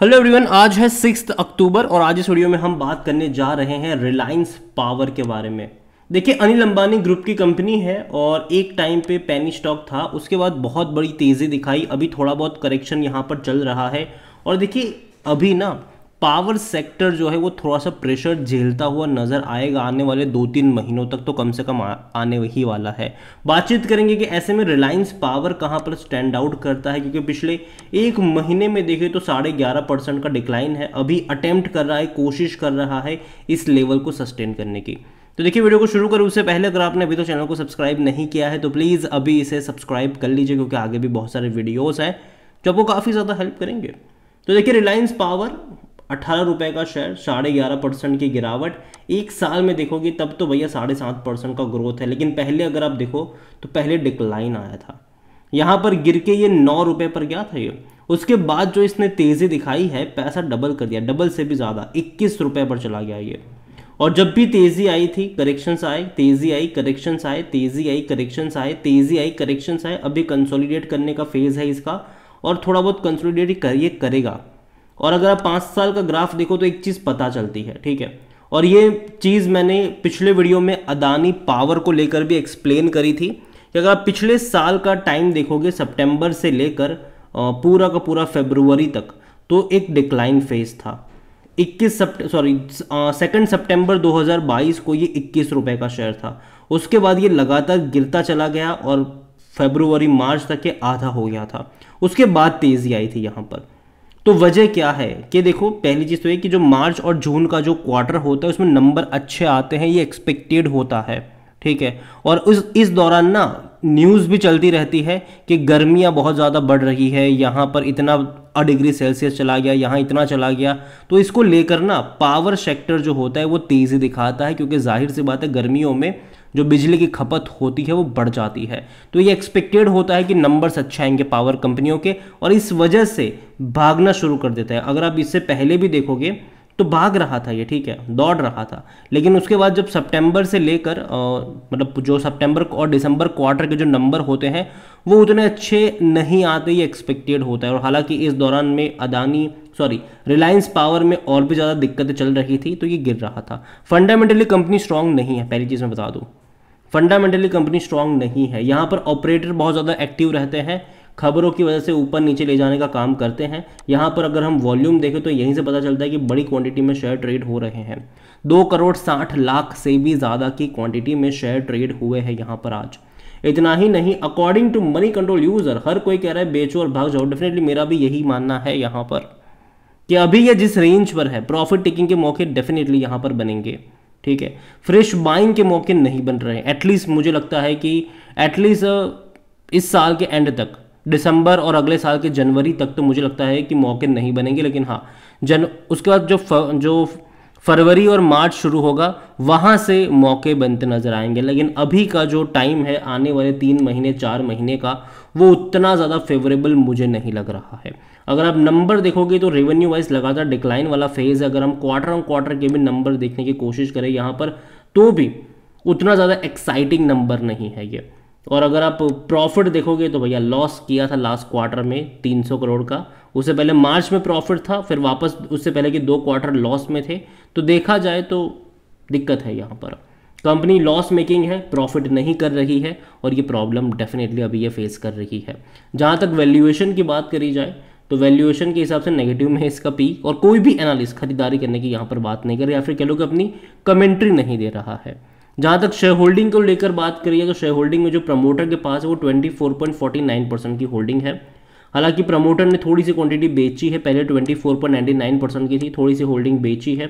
hello everyone आज है six October और आज इस वीडियो में हम बात करने जा रहे हैं रिलायंस पावर के बारे में देखिए अनिल अंबानी ग्रुप की कंपनी है और एक टाइम पे पैनी स्टॉक था उसके बाद बहुत बड़ी तेज़ी दिखाई अभी थोड़ा बहुत करेक्शन यहाँ पर चल रहा है और देखिए अभी ना पावर सेक्टर जो है वो थोड़ा सा प्रेशर झेलता हुआ नज़र आएगा आने वाले दो तीन महीनों तक तो कम से कम आने ही वाला है बातचीत करेंगे कि ऐसे में रिलायंस पावर कहाँ पर स्टैंड आउट करता है क्योंकि पिछले एक महीने में देखें तो साढ़े ग्यारह परसेंट का डिक्लाइन है अभी अटेम्प्ट कर रहा है कोशिश कर रहा है इस लेवल को सस्टेन करने की तो देखिए वीडियो को शुरू करूँ उससे पहले अगर आपने अभी तो चैनल को सब्सक्राइब नहीं किया है तो प्लीज़ अभी इसे सब्सक्राइब कर लीजिए क्योंकि आगे भी बहुत सारे वीडियोज़ हैं जो आपको काफ़ी ज़्यादा हेल्प करेंगे तो देखिए रिलायंस पावर अट्ठारह रुपये का शेयर साढ़े ग्यारह परसेंट की गिरावट एक साल में देखोगे तब तो भैया साढ़े सात परसेंट का ग्रोथ है लेकिन पहले अगर आप देखो तो पहले डिक्लाइन आया था यहाँ पर गिर के ये नौ रुपये पर गया था ये उसके बाद जो इसने तेज़ी दिखाई है पैसा डबल कर दिया डबल से भी ज़्यादा इक्कीस रुपये पर चला गया ये और जब भी तेज़ी आई थी करेक्शंस आए तेज़ी आई करेक्शंस आए तेज़ी आई करेक्शंस आए तेज़ी आई करेक्शंस आए अभी कंसोलिडेट करने का फेज़ है इसका और थोड़ा बहुत कंसोलिडेट ये करेगा और अगर आप पाँच साल का ग्राफ देखो तो एक चीज़ पता चलती है ठीक है और ये चीज़ मैंने पिछले वीडियो में अदानी पावर को लेकर भी एक्सप्लेन करी थी कि अगर आप पिछले साल का टाइम देखोगे सितंबर से लेकर पूरा का पूरा फेबरवरी तक तो एक डिक्लाइन फेज था 21 सप्ट सॉरी सेकेंड सितंबर 2022 को ये इक्कीस रुपये का शेयर था उसके बाद ये लगातार गिरता चला गया और फेबरवरी मार्च तक ये आधा हो गया था उसके बाद तेज़ी आई थी यहाँ पर तो वजह क्या है कि देखो पहली चीज़ तो ये कि जो मार्च और जून का जो क्वार्टर होता है उसमें नंबर अच्छे आते हैं ये एक्सपेक्टेड होता है ठीक है और उस इस दौरान ना न्यूज़ भी चलती रहती है कि गर्मियाँ बहुत ज़्यादा बढ़ रही है यहाँ पर इतना डिग्री सेल्सियस चला गया यहाँ इतना चला गया तो इसको लेकर ना पावर सेक्टर जो होता है वो तेज़ी दिखाता है क्योंकि जाहिर सी बात है गर्मियों में जो बिजली की खपत होती है वो बढ़ जाती है तो ये एक्सपेक्टेड होता है कि नंबर्स अच्छे आएंगे पावर कंपनियों के और इस वजह से भागना शुरू कर देता है अगर आप इससे पहले भी देखोगे तो भाग रहा था ये ठीक है दौड़ रहा था लेकिन उसके बाद जब सितंबर से लेकर मतलब जो सितंबर और दिसंबर क्वार्टर के जो नंबर होते हैं वो उतने अच्छे नहीं आते ये एक्सपेक्टेड होता है और हालांकि इस दौरान में अदानी सॉरी रिलायंस पावर में और भी ज़्यादा दिक्कतें चल रही थी तो ये गिर रहा था फंडामेंटली कंपनी स्ट्रांग नहीं है पहली चीज़ मैं बता दूँ फंडामेंटली कंपनी स्ट्रांग नहीं है यहाँ पर ऑपरेटर बहुत ज़्यादा एक्टिव रहते हैं खबरों की वजह से ऊपर नीचे ले जाने का काम करते हैं यहाँ पर अगर हम वॉल्यूम देखें तो यहीं से पता चलता है कि बड़ी क्वांटिटी में शेयर ट्रेड हो रहे हैं दो करोड़ साठ लाख से भी ज़्यादा की क्वांटिटी में शेयर ट्रेड हुए हैं यहाँ पर आज इतना ही नहीं according to money control user हर कोई कह रहा है बेचो और भाग जाओ डेफिनेटली मेरा भी यही मानना है यहाँ पर कि अभी ये जिस रेंज पर है प्रॉफिट टेकिंग के मौके डेफिनेटली यहाँ पर बनेंगे ठीक है फ्रेश बाइंग के मौके नहीं बन रहे हैं एटलीस्ट मुझे लगता है कि एटलीस्ट uh, इस साल के एंड तक दिसंबर और अगले साल के जनवरी तक तो मुझे लगता है कि मौके नहीं बनेंगे लेकिन हाँ जन उसके बाद जो फ, जो फरवरी और मार्च शुरू होगा वहाँ से मौके बनते नज़र आएंगे लेकिन अभी का जो टाइम है आने वाले तीन महीने चार महीने का वो उतना ज़्यादा फेवरेबल मुझे नहीं लग रहा है अगर आप नंबर देखोगे तो रेवेन्यू वाइज लगातार डिक्लाइन वाला फेज है अगर हम क्वार्टर ऑन क्वार्टर के भी नंबर देखने की कोशिश करें यहाँ पर तो भी उतना ज़्यादा एक्साइटिंग नंबर नहीं है ये और अगर आप प्रॉफिट देखोगे तो भैया लॉस किया था लास्ट क्वार्टर में 300 करोड़ का उससे पहले मार्च में प्रॉफिट था फिर वापस उससे पहले के दो क्वार्टर लॉस में थे तो देखा जाए तो दिक्कत है यहाँ पर कंपनी लॉस मेकिंग है प्रॉफिट नहीं कर रही है और ये प्रॉब्लम डेफिनेटली अभी ये फेस कर रही है जहाँ तक वैल्यूएशन की बात करी जाए तो वैल्यूएशन के हिसाब से नेगेटिव में है इसका पी और कोई भी एनालिस्ट खरीदारी करने की यहाँ पर बात नहीं कर रहा या फिर कह लो कि अपनी कमेंट्री नहीं दे रहा है जहाँ तक शेयर होल्डिंग को लेकर बात करिए तो शेयर होल्डिंग में जो प्रमोटर के पास है वो ट्वेंटी परसेंट की होल्डिंग है हालांकि प्रमोटर ने थोड़ी सी क्वांटिटी बेची है पहले 24.99 परसेंट की थी थोड़ी सी होल्डिंग बेची है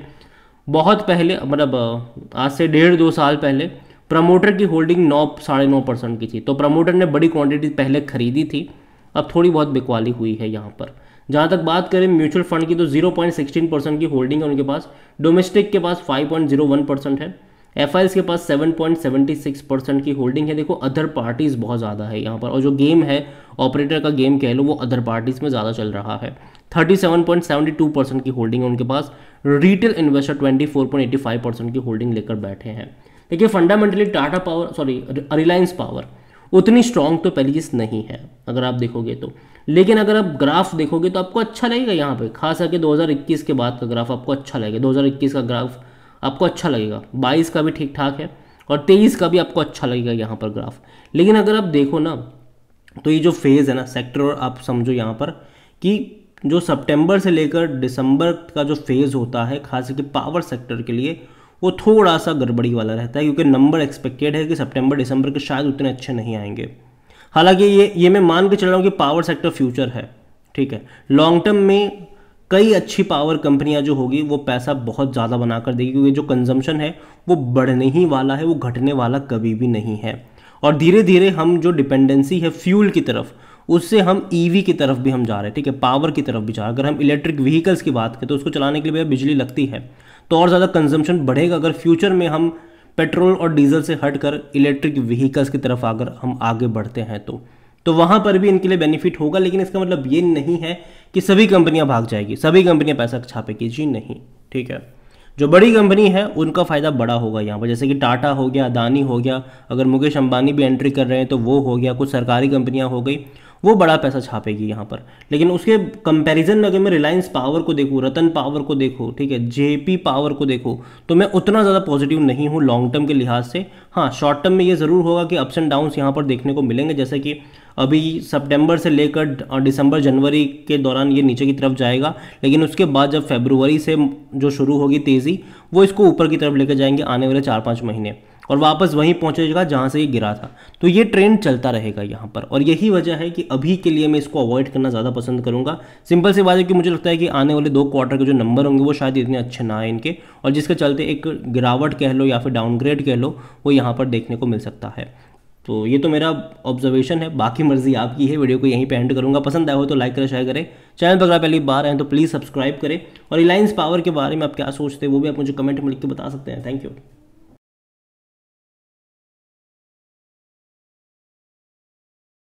बहुत पहले मतलब आज से डेढ़ दो साल पहले प्रमोटर की होल्डिंग नौ साढ़े नौ परसेंट की थी तो प्रमोटर ने बड़ी क्वांटिटी पहले खरीदी थी अब थोड़ी बहुत बिकवाली हुई है यहाँ पर जहाँ तक बात करें म्यूचुअल फंड की तो 0.16 परसेंट की होल्डिंग है उनके पास डोमेस्टिक के पास 5.01 परसेंट है एफ के पास 7.76 परसेंट की होल्डिंग है देखो अदर पार्टीज़ बहुत ज़्यादा है यहाँ पर और जो गेम है ऑपरेटर का गेम कह लो वो अदर पार्टीज़ में ज़्यादा चल रहा है 37.72 परसेंट की होल्डिंग है उनके पास रिटेल इन्वेस्टर 24.85 परसेंट की होल्डिंग लेकर बैठे हैं देखिए fundamentally Tata power sorry Reliance power उतनी स्ट्रांग तो चीज़ नहीं है अगर आप देखोगे तो लेकिन अगर आप ग्राफ देखोगे तो आपको अच्छा लगेगा यहाँ पे खास करके 2021 के बाद का ग्राफ आपको अच्छा लगेगा 2021 का ग्राफ आपको अच्छा लगेगा 22 का भी ठीक ठाक है और 23 का भी आपको अच्छा लगेगा यहाँ पर ग्राफ लेकिन अगर आप देखो ना तो ये जो फेज़ है ना सेक्टर और आप समझो यहाँ पर कि जो सितंबर से लेकर दिसंबर का जो फेज़ होता है खास करके पावर सेक्टर के लिए वो थोड़ा सा गड़बड़ी वाला रहता है क्योंकि नंबर एक्सपेक्टेड है कि सितंबर दिसंबर के शायद उतने अच्छे नहीं आएंगे हालांकि ये ये मैं मान के चल रहा हूँ कि पावर सेक्टर फ्यूचर है ठीक है लॉन्ग टर्म में कई अच्छी पावर कंपनियां जो होगी वो पैसा बहुत ज़्यादा बना कर देगी क्योंकि जो कंजम्पशन है वो बढ़ने ही वाला है वो घटने वाला कभी भी नहीं है और धीरे धीरे हम जो डिपेंडेंसी है फ्यूल की तरफ उससे हम ईवी e की तरफ भी हम जा रहे हैं ठीक है पावर की तरफ भी जा रहे हैं अगर हम इलेक्ट्रिक व्हीकल्स की बात करें तो उसको चलाने के लिए भैया बिजली लगती है तो और ज़्यादा कंजम्पशन बढ़ेगा अगर फ्यूचर में हम पेट्रोल और डीजल से हटकर इलेक्ट्रिक व्हीकल्स की तरफ अगर हम आगे बढ़ते हैं तो तो वहाँ पर भी इनके लिए बेनिफिट होगा लेकिन इसका मतलब ये नहीं है कि सभी कंपनियाँ भाग जाएगी सभी कंपनियाँ पैसा छापेगी जी नहीं ठीक है जो बड़ी कंपनी है उनका फ़ायदा बड़ा होगा यहाँ पर जैसे कि टाटा हो गया अदानी हो गया अगर मुकेश अंबानी भी एंट्री कर रहे हैं तो वो हो गया कुछ सरकारी कंपनियाँ हो गई वो बड़ा पैसा छापेगी यहाँ पर लेकिन उसके कंपैरिजन में अगर मैं रिलायंस पावर को देखूँ रतन पावर को देखूँ ठीक है जेपी पावर को देखूँ तो मैं उतना ज़्यादा पॉजिटिव नहीं हूँ लॉन्ग टर्म के लिहाज से हाँ शॉर्ट टर्म में ये ज़रूर होगा कि अप्स एंड डाउन्स यहाँ पर देखने को मिलेंगे जैसे कि अभी सितंबर से लेकर दिसंबर जनवरी के दौरान ये नीचे की तरफ जाएगा लेकिन उसके बाद जब फेब्रुवरी से जो शुरू होगी तेज़ी वो इसको ऊपर की तरफ लेकर जाएंगे आने वाले चार पाँच महीने और वापस वहीं पहुंचेगा जहाँ से ये गिरा था तो ये ट्रेंड चलता रहेगा यहाँ पर और यही वजह है कि अभी के लिए मैं इसको अवॉइड करना ज़्यादा पसंद करूँगा सिंपल सी बात है कि मुझे लगता है कि आने वाले दो क्वार्टर के जो नंबर होंगे वो शायद इतने अच्छे ना आए इनके और जिसके चलते एक गिरावट कह लो या फिर डाउनग्रेड कह लो वो यहाँ पर देखने को मिल सकता है तो ये तो मेरा ऑब्जर्वेशन है बाकी मर्जी आपकी है वीडियो को यहीं पे एंड करूँगा पसंद आया हो तो लाइक करें शेयर करें चैनल पर अगर पहली बार आए तो प्लीज़ सब्सक्राइब करें और रिलायंस पावर के बारे में आप क्या सोचते हैं वो भी आप मुझे कमेंट में लिख के बता सकते हैं थैंक यू